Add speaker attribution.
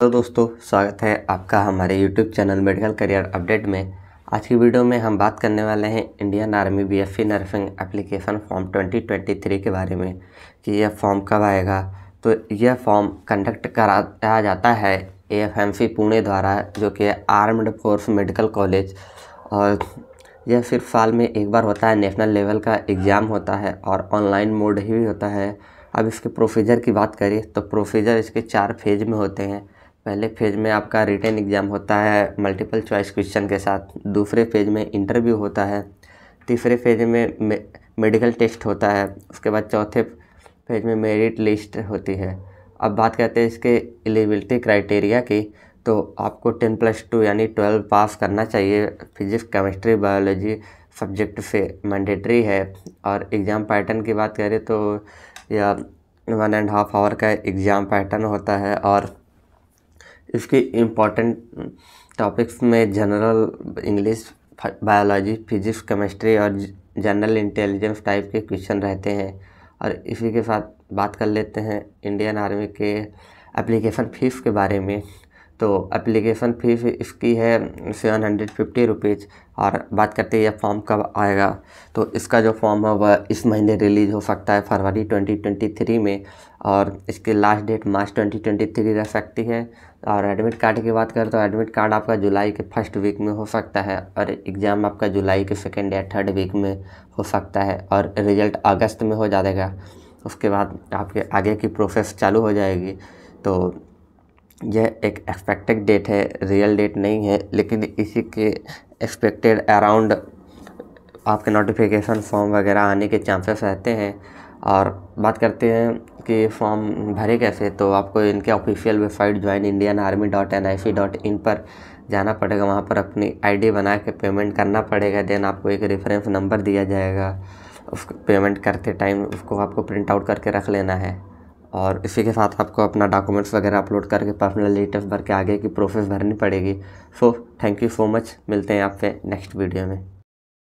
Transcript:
Speaker 1: तो दोस्तों स्वागत है आपका हमारे YouTube channel medical career update में आज की वीडियो में हम बात करने वाले हैं Indian Army B F nursing application form 2023 के बारे में कि यह फॉर्म कब आएगा तो यह फॉर्म कंडक्ट कराया जाता है A F M C Pune द्वारा जो कि आर्म्ड फोर्स मेडिकल कॉलेज और यह सिर्फ साल में एक बार होता है नेशनल लेवल का एग्ज़ाम होता है और ऑनलाइन मोड ही होता है अब इसके प्रोसीजर की बात करें तो प्रोसीजर इसके चार फेज में होते हैं पहले फेज में आपका रिटर्न एग्ज़ाम होता है मल्टीपल चॉइस क्वेश्चन के साथ दूसरे फेज में इंटरव्यू होता है तीसरे फेज में मेडिकल टेस्ट होता है उसके बाद चौथे फेज में मेरिट लिस्ट होती है अब बात करते हैं इसके एलिजिबिलिटी क्राइटेरिया की तो आपको टेन प्लस टू यानी ट्वेल्व पास करना चाहिए फिजिक्स केमिस्ट्री बायोलॉजी सब्जेक्ट से मैंडेटरी है और एग्ज़ाम पैटर्न की बात करें तो यह वन एंड हाफ आवर का एग्ज़ाम पैटर्न होता है और इसके इम्पॉर्टेंट टॉपिक्स में general English biology physics chemistry और जनरल इंटेलिजेंस टाइप के क्वेश्चन रहते हैं और इसी के साथ बात कर लेते हैं इंडियन आर्मी के एप्लीकेशन फ़ीस के बारे में तो एप्लीकेशन फ़ीस इसकी है सेवन हंड्रेड फिफ्टी रुपीज़ और बात करते हैं यह फॉर्म कब आएगा तो इसका जो फॉर्म है वह इस महीने रिलीज़ हो सकता है फरवरी 2023 में और इसकी लास्ट डेट मार्च 2023 रह सकती है और एडमिट कार्ड की बात करें तो एडमिट कार्ड आपका जुलाई के फर्स्ट वीक में हो सकता है और एग्ज़ाम आपका जुलाई के सेकेंड या थर्ड वीक में हो सकता है और रिजल्ट अगस्त में हो जाएगा उसके बाद आपके आगे की प्रोसेस चालू हो जाएगी तो यह एक एक्सपेक्टेड डेट है रियल डेट नहीं है लेकिन इसी के एक्सपेक्टेड अराउंड आपके नोटिफिकेशन फॉर्म वगैरह आने के चांसेस रहते हैं और बात करते हैं कि फॉर्म भरे कैसे तो आपको इनके official website join Indian Army dot N I C dot in पर जाना पड़ेगा वहाँ पर अपनी आईडी बना के पेमेंट करना पड़ेगा देन आपको एक रेफरेंस नंबर दिया जाएगा उस पेमेंट करते टाइम उसको आपको प्रिंट आउट करके रख लेना है और इसी के साथ आपको अपना डॉक्यूमेंट्स वगैरह अपलोड करके पर्सनल डिटेल्स भर के आगे की प्रोसेस भरनी पड़ेगी so thank you so much मिलते हैं आपसे नेक्स्ट वीडियो में